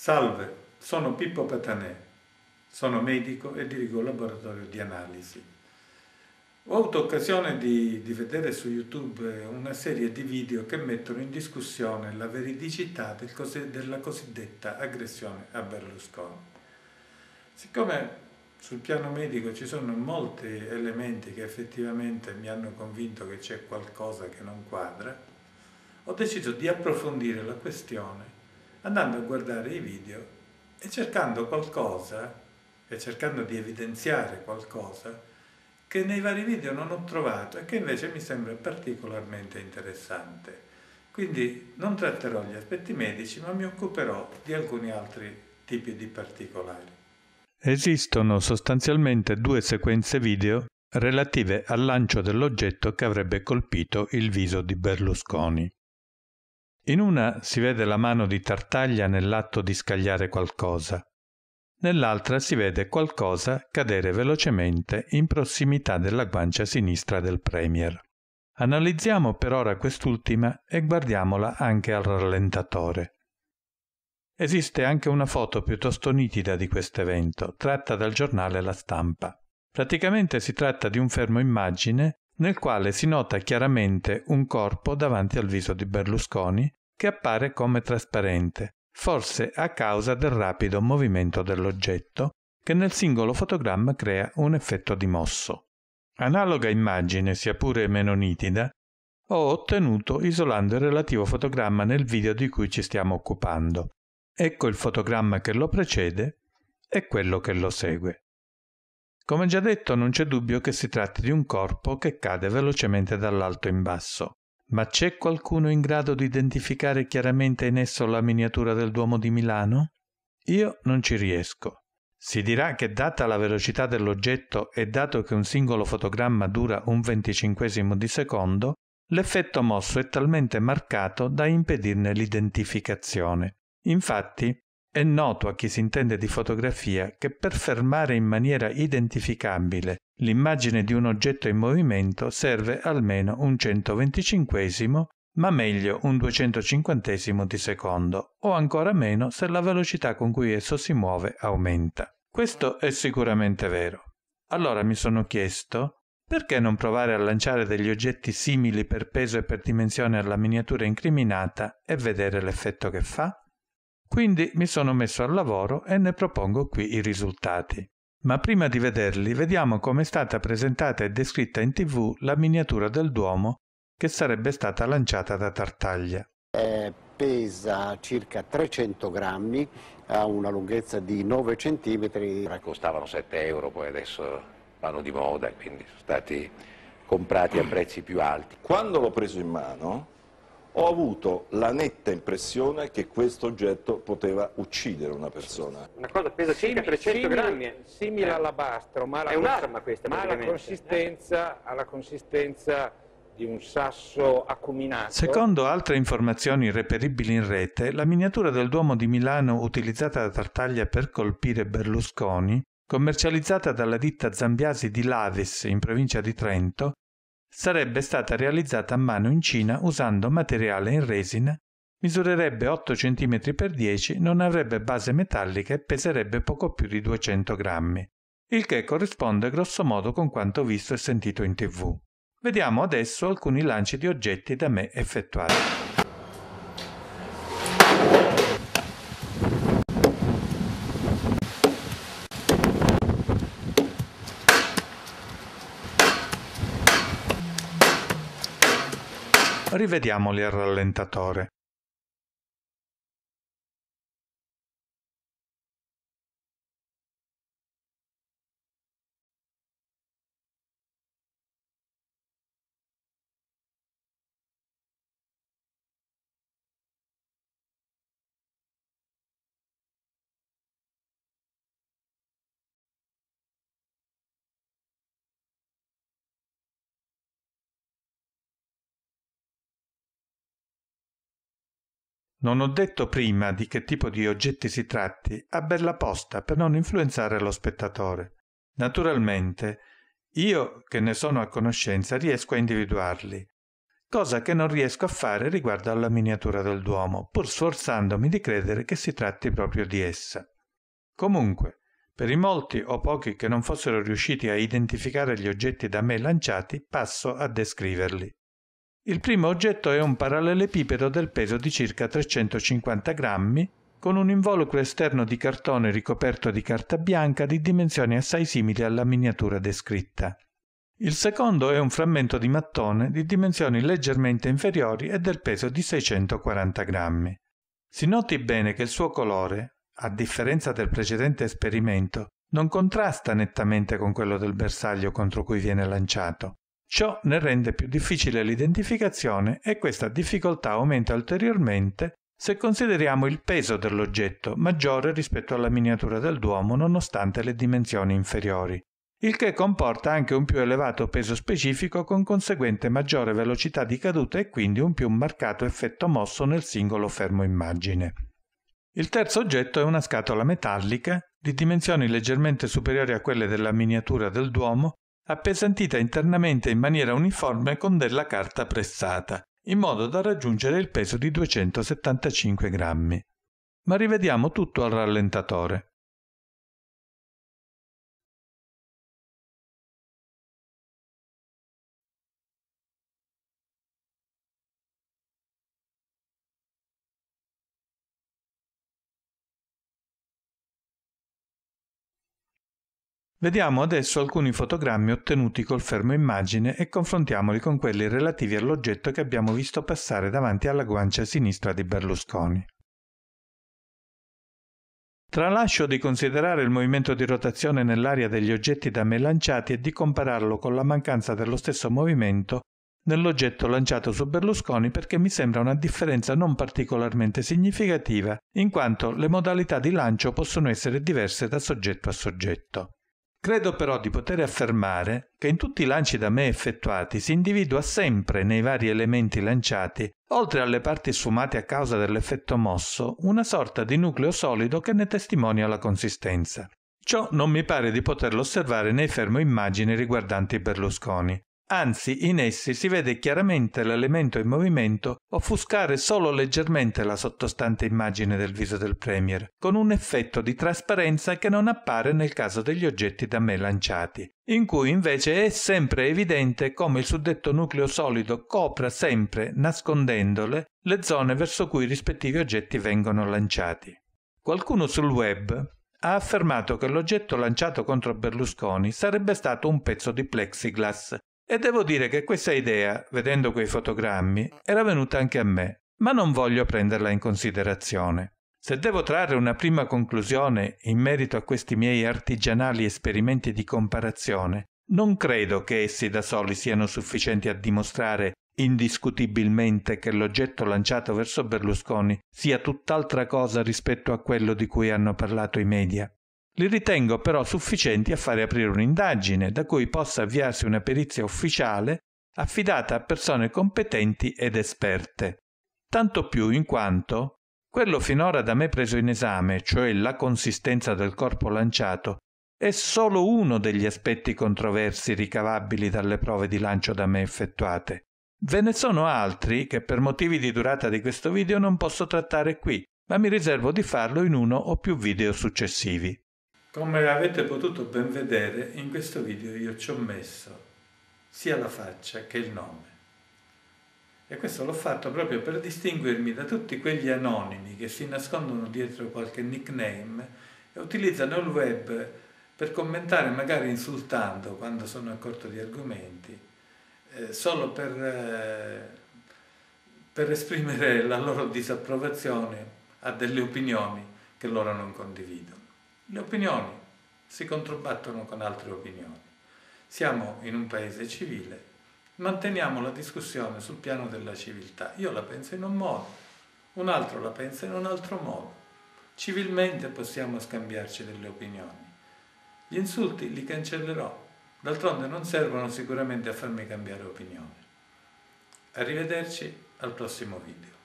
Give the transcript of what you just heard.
Salve, sono Pippo Patanè, sono medico e dirigo il laboratorio di analisi. Ho avuto occasione di, di, vedere su YouTube una serie di video che mettono in discussione la veridicità del cose, della cosiddetta aggressione a Berlusconi. Siccome sul piano medico ci sono molti elementi che effettivamente mi hanno convinto che c'è qualcosa che non quadra, ho deciso di approfondire la questione andando a guardare i video e cercando qualcosa e cercando di evidenziare qualcosa che nei vari video non ho trovato e che invece mi sembra particolarmente interessante. Quindi non tratterò gli aspetti medici, ma mi occuperò di alcuni altri tipi di particolari. Esistono sostanzialmente due sequenze video relative al lancio dell'oggetto che avrebbe colpito il viso di Berlusconi. In una si vede la mano di Tartaglia nell'atto di scagliare qualcosa, nell'altra si vede qualcosa cadere velocemente in prossimità della guancia sinistra del Premier. Analizziamo per ora quest'ultima e guardiamola anche al rallentatore. Esiste anche una foto piuttosto nitida di questo evento, tratta dal giornale La Stampa. Praticamente si tratta di un fermo immagine nel quale si nota chiaramente un corpo davanti al viso di Berlusconi che appare come trasparente, forse a causa del rapido movimento dell'oggetto che nel singolo fotogramma crea un effetto di mosso. Analoga immagine, sia pure meno nitida, ho ottenuto isolando il relativo fotogramma nel video di cui ci stiamo occupando. Ecco il fotogramma che lo precede e quello che lo segue. Come già detto, non c'è dubbio che si tratti di un corpo che cade velocemente dall'alto in basso. Ma c'è qualcuno in grado di identificare chiaramente in esso la miniatura del Duomo di Milano? Io non ci riesco. Si dirà che data la velocità dell'oggetto e dato che un singolo fotogramma dura un venticinquesimo di secondo, l'effetto mosso è talmente marcato da impedirne l'identificazione. Infatti, è noto a chi si intende di fotografia che per fermare in maniera identificabile l'immagine di un oggetto in movimento serve almeno un 125 ma meglio un 250 di secondo, o ancora meno se la velocità con cui esso si muove aumenta. Questo è sicuramente vero. Allora mi sono chiesto perché non provare a lanciare degli oggetti simili per peso e per dimensione alla miniatura incriminata e vedere l'effetto che fa? Quindi mi sono messo al lavoro e ne propongo qui i risultati. Ma prima di vederli vediamo come è stata presentata e descritta in tv la miniatura del Duomo che sarebbe stata lanciata da Tartaglia. Eh, pesa circa 300 grammi, ha una lunghezza di 9 centimetri. Costavano 7 euro, poi adesso vanno di moda, quindi sono stati comprati a prezzi più alti. Quando l'ho preso in mano ho avuto la netta impressione che questo oggetto poteva uccidere una persona. Una cosa pesa circa 300 simile, grammi. Eh. Simile eh. all'alabastro, ma, alla, cons questa, ma alla, consistenza, alla consistenza di un sasso acuminato. Secondo altre informazioni reperibili in rete, la miniatura del Duomo di Milano utilizzata da Tartaglia per colpire Berlusconi commercializzata dalla ditta Zambiasi di Lavis in provincia di Trento, sarebbe stata realizzata a mano in Cina usando materiale in resina, misurerebbe 8 cm x 10, non avrebbe base metallica e peserebbe poco più di 200 grammi, il che corrisponde grosso modo con quanto visto e sentito in tv. Vediamo adesso alcuni lanci di oggetti da me effettuati. rivediamoli al rallentatore Non ho detto prima di che tipo di oggetti si tratti, a bella posta per non influenzare lo spettatore. Naturalmente, io che ne sono a conoscenza riesco a individuarli, cosa che non riesco a fare riguardo alla miniatura del Duomo, pur sforzandomi di credere che si tratti proprio di essa. Comunque, per i molti o pochi che non fossero riusciti a identificare gli oggetti da me lanciati, passo a descriverli. Il primo oggetto è un parallelepipedo del peso di circa 350 grammi, con un involucro esterno di cartone ricoperto di carta bianca di dimensioni assai simili alla miniatura descritta. Il secondo è un frammento di mattone di dimensioni leggermente inferiori e del peso di 640 grammi. Si noti bene che il suo colore, a differenza del precedente esperimento, non contrasta nettamente con quello del bersaglio contro cui viene lanciato. Ciò ne rende più difficile l'identificazione e questa difficoltà aumenta ulteriormente se consideriamo il peso dell'oggetto maggiore rispetto alla miniatura del Duomo nonostante le dimensioni inferiori, il che comporta anche un più elevato peso specifico con conseguente maggiore velocità di caduta e quindi un più marcato effetto mosso nel singolo fermo immagine. Il terzo oggetto è una scatola metallica di dimensioni leggermente superiori a quelle della miniatura del Duomo appesantita internamente in maniera uniforme con della carta pressata, in modo da raggiungere il peso di 275 grammi. Ma rivediamo tutto al rallentatore. Vediamo adesso alcuni fotogrammi ottenuti col fermo immagine e confrontiamoli con quelli relativi all'oggetto che abbiamo visto passare davanti alla guancia sinistra di Berlusconi. Tralascio di considerare il movimento di rotazione nell'area degli oggetti da me lanciati e di compararlo con la mancanza dello stesso movimento nell'oggetto lanciato su Berlusconi perché mi sembra una differenza non particolarmente significativa, in quanto le modalità di lancio possono essere diverse da soggetto a soggetto. Credo però di poter affermare che in tutti i lanci da me effettuati si individua sempre nei vari elementi lanciati, oltre alle parti sfumate a causa dell'effetto mosso, una sorta di nucleo solido che ne testimonia la consistenza. Ciò non mi pare di poterlo osservare nei fermo immagini riguardanti Berlusconi, Anzi, in essi si vede chiaramente l'elemento in movimento offuscare solo leggermente la sottostante immagine del viso del Premier, con un effetto di trasparenza che non appare nel caso degli oggetti da me lanciati, in cui invece è sempre evidente come il suddetto nucleo solido copra sempre, nascondendole, le zone verso cui i rispettivi oggetti vengono lanciati. Qualcuno sul web, ha affermato che l'oggetto lanciato contro Berlusconi sarebbe stato un pezzo di plexiglass e devo dire che questa idea, vedendo quei fotogrammi, era venuta anche a me, ma non voglio prenderla in considerazione. Se devo trarre una prima conclusione in merito a questi miei artigianali esperimenti di comparazione, non credo che essi da soli siano sufficienti a dimostrare indiscutibilmente che l'oggetto lanciato verso Berlusconi sia tutt'altra cosa rispetto a quello di cui hanno parlato i media. Li ritengo però sufficienti a fare aprire un'indagine da cui possa avviarsi una perizia ufficiale affidata a persone competenti ed esperte. Tanto più in quanto quello finora da me preso in esame, cioè la consistenza del corpo lanciato, è solo uno degli aspetti controversi ricavabili dalle prove di lancio da me effettuate. Ve ne sono altri che per motivi di durata di questo video non posso trattare qui, ma mi riservo di farlo in uno o più video successivi. Come avete potuto ben vedere, in questo video io ci ho messo sia la faccia che il nome. E questo l'ho fatto proprio per distinguermi da tutti quegli anonimi che si nascondono dietro qualche nickname e utilizzano il web per commentare, magari insultando quando sono a corto di argomenti, eh, solo per, eh, per esprimere la loro disapprovazione a delle opinioni che loro non condividono. Le opinioni si controbattono con altre opinioni. Siamo in un paese civile, manteniamo la discussione sul piano della civiltà. Io la penso in un modo, un altro la pensa in un altro modo. Civilmente possiamo scambiarci delle opinioni. Gli insulti li cancellerò, d'altronde non servono sicuramente a farmi cambiare opinione. Arrivederci al prossimo video.